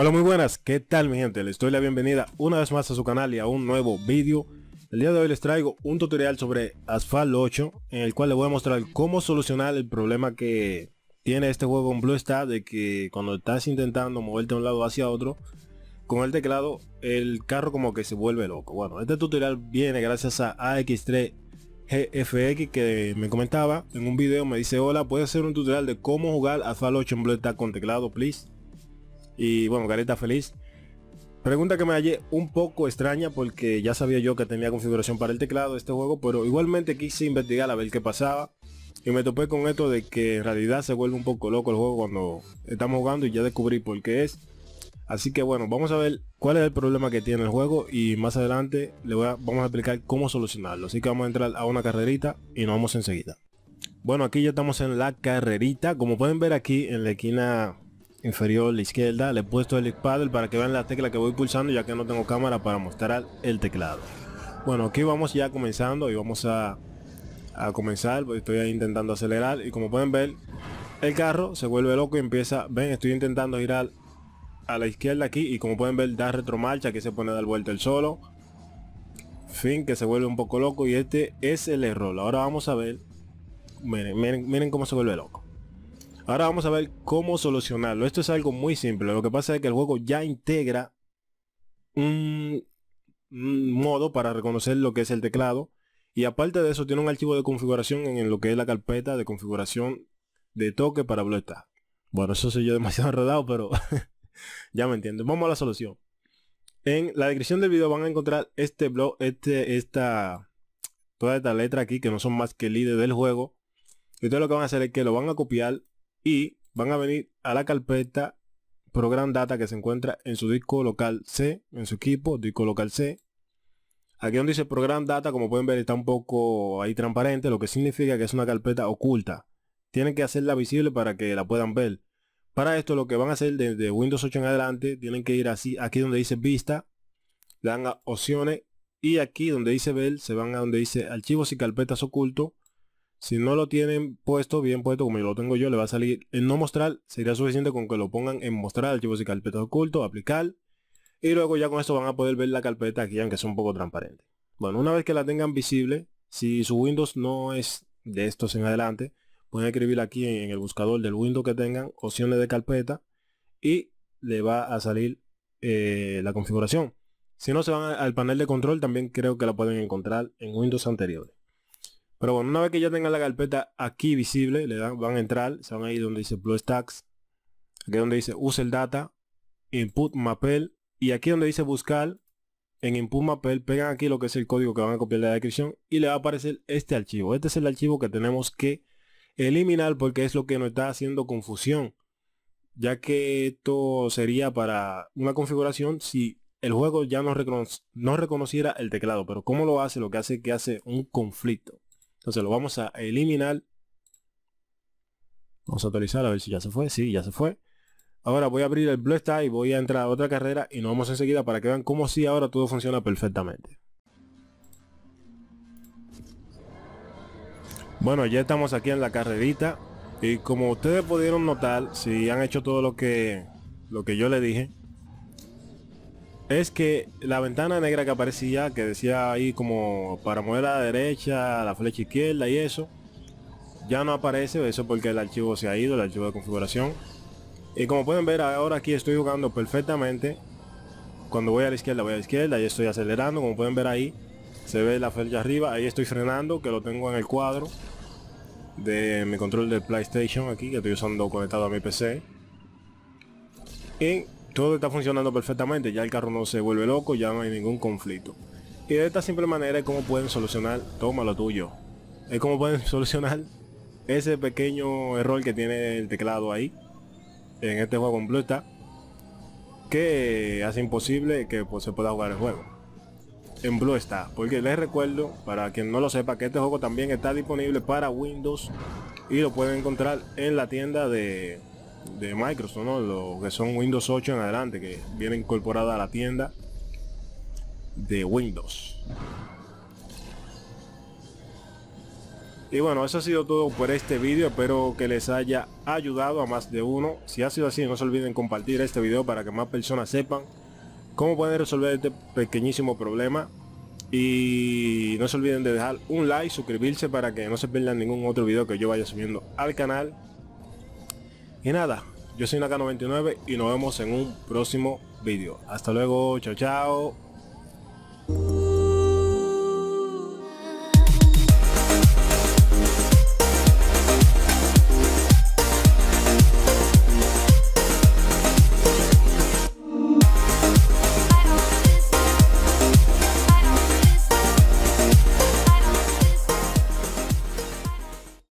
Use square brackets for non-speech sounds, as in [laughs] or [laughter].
Hola muy buenas, ¿qué tal mi gente? Les doy la bienvenida una vez más a su canal y a un nuevo vídeo El día de hoy les traigo un tutorial sobre Asphalt 8 En el cual les voy a mostrar cómo solucionar el problema que tiene este juego en Blue De que cuando estás intentando moverte de un lado hacia otro Con el teclado el carro como que se vuelve loco Bueno, este tutorial viene gracias a AX3 GFX que me comentaba en un video me dice hola puede hacer un tutorial de cómo jugar Asphalt 8 en BlueStar con teclado please y bueno, Gareta feliz. Pregunta que me hallé un poco extraña porque ya sabía yo que tenía configuración para el teclado de este juego, pero igualmente quise investigar a ver qué pasaba. Y me topé con esto de que en realidad se vuelve un poco loco el juego cuando estamos jugando y ya descubrí por qué es. Así que bueno, vamos a ver cuál es el problema que tiene el juego y más adelante le voy vamos a explicar cómo solucionarlo. Así que vamos a entrar a una carrerita y nos vamos enseguida. Bueno, aquí ya estamos en la carrerita. Como pueden ver aquí en la esquina inferior, la izquierda, le he puesto el paddle para que vean la tecla que voy pulsando ya que no tengo cámara para mostrar el teclado. Bueno, aquí vamos ya comenzando y vamos a, a comenzar, pues estoy intentando acelerar y como pueden ver, el carro se vuelve loco y empieza, ven, estoy intentando girar a la izquierda aquí y como pueden ver da retromarcha, que se pone a dar vuelta el solo. Fin, que se vuelve un poco loco y este es el error. Ahora vamos a ver, miren, miren, miren cómo se vuelve loco. Ahora vamos a ver cómo solucionarlo. Esto es algo muy simple. Lo que pasa es que el juego ya integra un, modo para reconocer lo que es el teclado. Y aparte de eso tiene un archivo de configuración en lo que es la carpeta de configuración de toque para está Bueno, eso soy yo [laughs] demasiado enredado, pero [laughs] ya me entiendo. Vamos a la solución. En la descripción del video van a encontrar este blog, este, esta, toda esta letra aquí que no son más que líderes del juego. Y todo lo que van a hacer es que lo van a copiar y van a venir a la carpeta Program Data que se encuentra en su disco local C, en su equipo, disco local C. Aquí donde dice Program Data, como pueden ver, está un poco ahí transparente, lo que significa que es una carpeta oculta. Tienen que hacerla visible para que la puedan ver. Para esto lo que van a hacer desde Windows 8 en adelante, tienen que ir así, aquí donde dice Vista, le dan a Opciones y aquí donde dice Ver, se van a donde dice Archivos y Carpetas Ocultos. Si no lo tienen puesto, bien puesto, como yo lo tengo yo, le va a salir en no mostrar. Sería suficiente con que lo pongan en mostrar archivos y carpetas ocultos, aplicar. Y luego ya con esto van a poder ver la carpeta aquí, aunque sea un poco transparente. Bueno, una vez que la tengan visible, si su Windows no es de estos en adelante, pueden escribir aquí en el buscador del Windows que tengan, opciones de carpeta, y le va a salir eh, la configuración. Si no se van al panel de control, también creo que la pueden encontrar en Windows anteriores. Pero bueno, una vez que ya tengan la carpeta aquí visible, le van a entrar, se van a ir donde dice Blue Stacks, aquí donde dice use el data, input mapel, y aquí donde dice buscar, en input mapel, pegan aquí lo que es el código que van a copiar de la descripción y le va a aparecer este archivo. Este es el archivo que tenemos que eliminar porque es lo que nos está haciendo confusión. Ya que esto sería para una configuración si el juego ya no, no reconociera el teclado. Pero ¿cómo lo hace? Lo que hace es que hace un conflicto. Entonces lo vamos a eliminar. Vamos a actualizar a ver si ya se fue. Sí, ya se fue. Ahora voy a abrir el Blue Star y voy a entrar a otra carrera y nos vamos enseguida para que vean cómo si sí ahora todo funciona perfectamente. Bueno, ya estamos aquí en la carrerita y como ustedes pudieron notar, si han hecho todo lo que, lo que yo le dije, es que la ventana negra que aparecía, que decía ahí como para mover a la derecha, la flecha izquierda y eso, ya no aparece, eso porque el archivo se ha ido, el archivo de configuración. Y como pueden ver, ahora aquí estoy jugando perfectamente. Cuando voy a la izquierda, voy a la izquierda, y estoy acelerando, como pueden ver ahí, se ve la flecha arriba, ahí estoy frenando, que lo tengo en el cuadro de mi control de PlayStation aquí, que estoy usando conectado a mi PC. Y todo está funcionando perfectamente, ya el carro no se vuelve loco, ya no hay ningún conflicto. Y de esta simple manera es como pueden solucionar, toma lo tuyo, es como pueden [laughs] solucionar ese pequeño error que tiene el teclado ahí, en este juego completa, que hace imposible que pues, se pueda jugar el juego. En Blue está, porque les recuerdo, para quien no lo sepa, que este juego también está disponible para Windows y lo pueden encontrar en la tienda de de Microsoft, ¿no? Lo que son Windows 8 en adelante, que viene incorporada a la tienda de Windows. Y bueno, eso ha sido todo por este vídeo. Espero que les haya ayudado a más de uno. Si ha sido así, no se olviden compartir este vídeo para que más personas sepan cómo pueden resolver este pequeñísimo problema. Y no se olviden de dejar un like, suscribirse para que no se pierdan ningún otro vídeo que yo vaya subiendo al canal. Y nada, yo soy Naka99 y nos vemos en un próximo video. Hasta luego, chao chao.